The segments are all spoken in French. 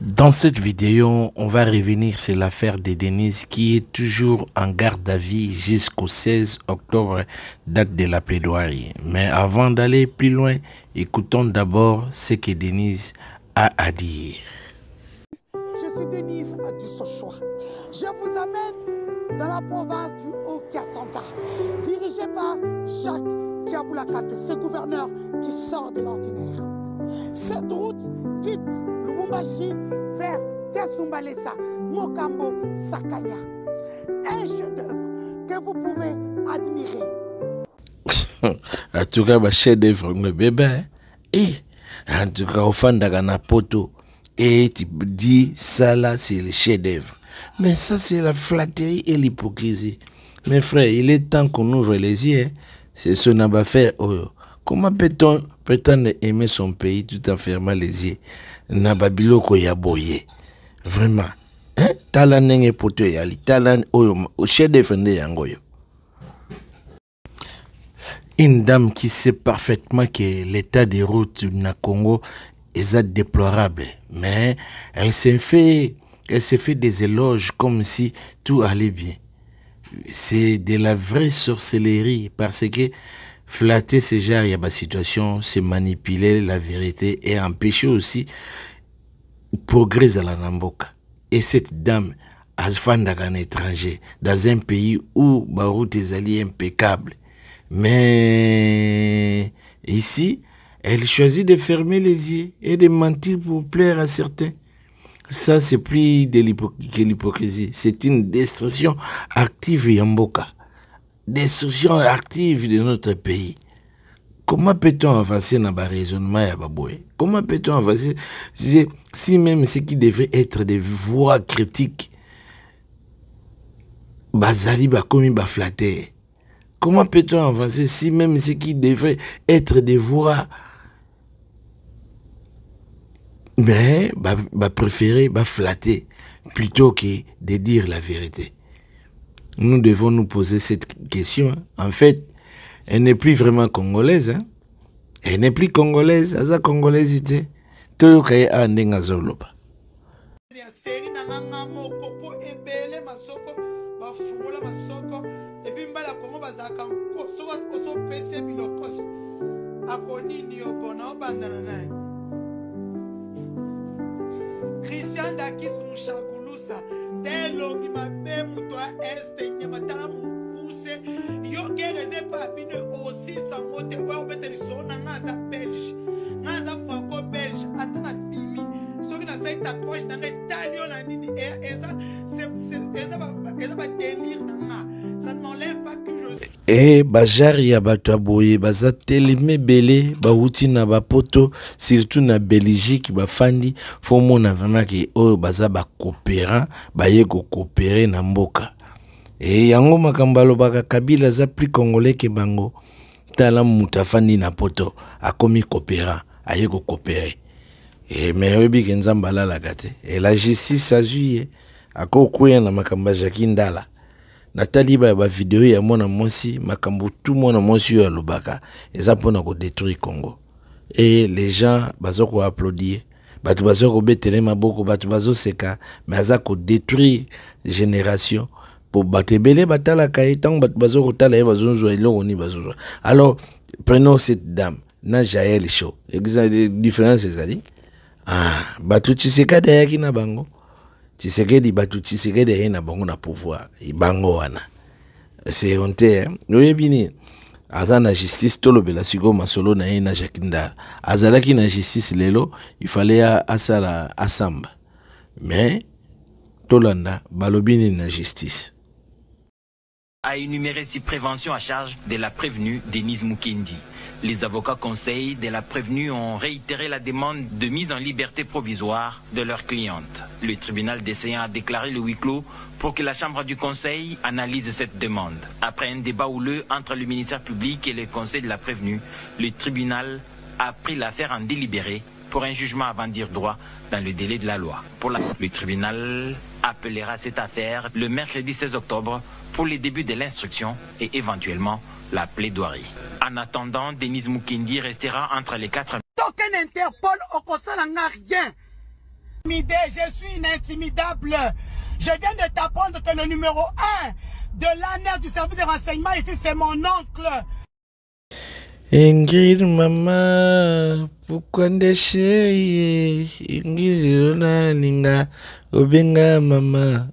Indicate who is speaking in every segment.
Speaker 1: Dans cette vidéo, on va revenir sur l'affaire de Denise qui est toujours en garde à vie jusqu'au 16 octobre, date de la plaidoirie. Mais avant d'aller plus loin, écoutons d'abord ce que Denise a à dire. Je suis Denise Adussochois. Je vous amène dans la province du Haut-Katanga, dirigée par Jacques Diaboulakate, ce gouverneur qui sort de l'ordinaire. Cette route quitte Sumbashi vers Tesumbalesa, Mokambo Sakanya. Un chef-d'œuvre que vous pouvez admirer. en tout cas, ma chef-d'œuvre, un bébé. Hein. Et en tout cas, au fond d'un poto, et tu dis ça là, c'est le chef-d'œuvre. Mais ça, c'est la flatterie et l'hypocrisie. Mes frères, il est temps qu'on ouvre les yeux. Hein. C'est ce qu'on va faire. Comment peut-on aimer son pays tout en fermant les yeux ya boye. Vraiment. Hein? Tala nenge poto yali. Talan oyo. Oh, Chef défende yangoyo. Une dame qui sait parfaitement que l'état des routes na Congo est déplorable. Mais elle s'est fait, elle s'est fait des éloges comme si tout allait bien. C'est de la vraie sorcellerie parce que flatter ces gens, il y a situation, c'est manipuler la vérité et empêcher aussi le progrès à la Namboka. Et cette dame, à un étranger, dans un pays où bah route est impeccable. Mais ici, elle choisit de fermer les yeux et de mentir pour plaire à certains. Ça, c'est plus de l'hypocrisie. C'est une destruction active Yamboka destruction active de notre pays. Comment peut-on avancer dans le raisonnement Comment peut-on avancer si même ce qui devrait être des voix critiques, Bazali va flatter Comment peut-on avancer si même ce qui devrait être des voix... mais bah, préférer flatter plutôt que de dire la vérité nous devons nous poser cette question. Hein. En fait, elle n'est plus vraiment congolaise. Hein. Elle n'est plus congolaise. Aza congolaise Toyo kaye a kolusa te elongi mabe moto ya este nyama tala mokuse yokele eza epa bino osisa ngo te oyo akobeta lisolo na nga aza belge nga aza franco belge ata na bimi soki nasali tatwage na nga etali yo na nini eza badélire na nga e bajare ya bato ya boye baza telema ebele bauti na bapoto surtout na belgique bafandi fomona vraimentke oyo baza bacoopérant baye kocoopere na mboka e yango makambo alobaka kabila aza plus congolais ke bango tala moto afandi na poto akomi coopérant aye kocoopere e me oyebi ke nzambe alalaka te e la justice azwi ye akokweya na makambo ya jaki ndala natali ba bavideo ya mwana mwasi makambo tu mwana mwasi oyo alobaka eza mpona kodétruire congo e les gens baza koapplaudir bato baza kobetele maboko bato bazoseka me aza kodétruire génération po bato ebele batalaka ye ntango bato baza kotala ye bazozwa eloko nini bazozwa alors prenons cette dame na jael show différence ezali ah, bato tshisekadi ayaki na bango tisekedi bato tisekedi aye na bango na pouvoir ibango e wana se honte eh? oyebi nini aza na justice tolobela sikoyo masolo na ye na jacqui ndara azalaki na justice lelo fallait asala asamba mais tolanda balobini na justice a énuméré si prévention à charge de la prévenue Denise Mukendi. Les avocats conseil de la prévenue ont réitéré la demande de mise en liberté provisoire de leur cliente. Le tribunal d'essayant a déclaré le huis clos pour que la Chambre du Conseil analyse cette demande. Après un débat houleux entre le ministère public et le Conseil de la prévenue, le tribunal a pris l'affaire en délibéré pour un jugement avant dire droit dans le délai de la loi. Pour la... Le tribunal appellera cette affaire le mercredi 16 octobre pour les débuts de l'instruction et éventuellement la plaidoirie. En attendant, Denise Mukendi restera entre les quatre. Token Interpol, n'a rien. Je suis intimidable. Je viens de t'apprendre que le numéro 1 de l'année du service de renseignement ici, c'est mon oncle. Ingrid, maman, pourquoi des chéries Ingrid, linga, obenga, maman.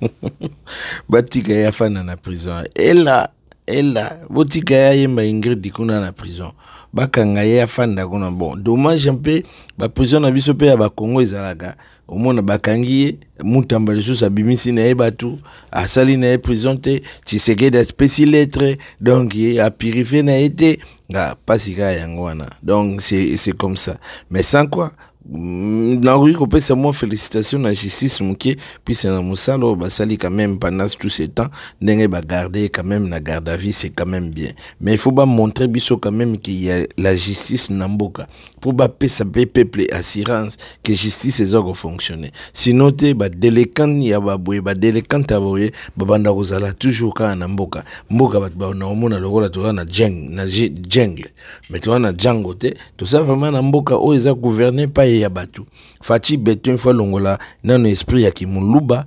Speaker 1: Batika yafana na prison. Et là, ela botika ye ayemba ingridi kuna na prison bakanga ye afanda kuna bon dommage mpe baprison na biso mpe ya bakongo ezalaka omona bakangi ye mutamba lisusu abimisi na ye bato asali na ye prison te tshisekedi apesi lettre donc ye apurifie na ye te nga mpasi yango wana donc c'est comme ça mais sans quoi Mm, nakoki kopesa mwa félicitation na justice moke puise na mosala basali quand même pendant tout ce temps ndenge bagarde garder quand même na garde à vie c'est quand même bien mais il faut montrer biso quand même ya la justice Namboka pour ba pesa pe peuple assurance ke justice eza kofonctionne sino te badelekante ya ba badelekante ya Ba banda kozala toujours kaka namboka mboka ba na bana komona lokola toza na jeng jengle mais toza na jango te ça vraiment Namboka mboka oyo eza gouverne pa ya bato fati betin fo alongola nano esprit ya kimoluba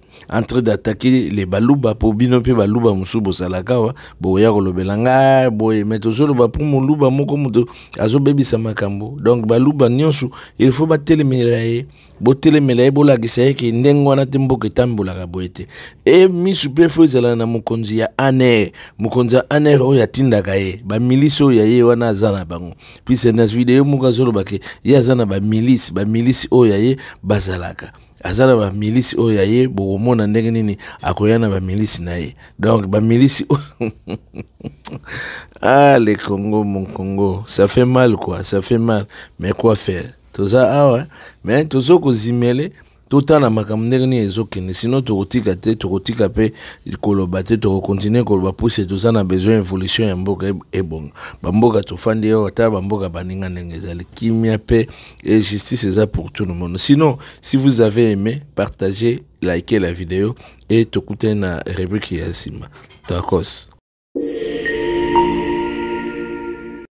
Speaker 1: en train d'attaquer les baluba po bino mpe baluba mosusu bosalaka awa boya kolobela ngai boye me tozoloba mpo moluba moko moto azobebisa makambo donc baluba nyonso il faut batelemela ye botelemela ye bolakisa ye ke ndenge wana te mboka etambolaka boye te e misu mpe fo ezala na mokonzi ya aner mokonzi ya aner oyo atindaka ye bamilisi oyo ya ye wana aza na bango puise na video moko azoloba ke ye aza na bamilisi bamilisi oyo ya ye bazalaka aza na bamilisi oyo ya ye bokomona ndenge nini akoya na bamilisi na ye donc bamilisi ah le congo mon congo ça fait mal quoi ça fait mal mais quoi faire toza awa mais toza kozimele totala makambo ndenge nini ezokende sino tokotika te tokotika mpe koloba te tokokontinue koloba puse toza na besoin évolution ya mboka e-, e-, ebonga bamboka tofandi yo ata bamboka baninga ndenge ezali kimia mpe justice eza pour tout le monde sinon si vous avez aimé partagez likez la vidéo et tokutani na rubrique ya nsima takos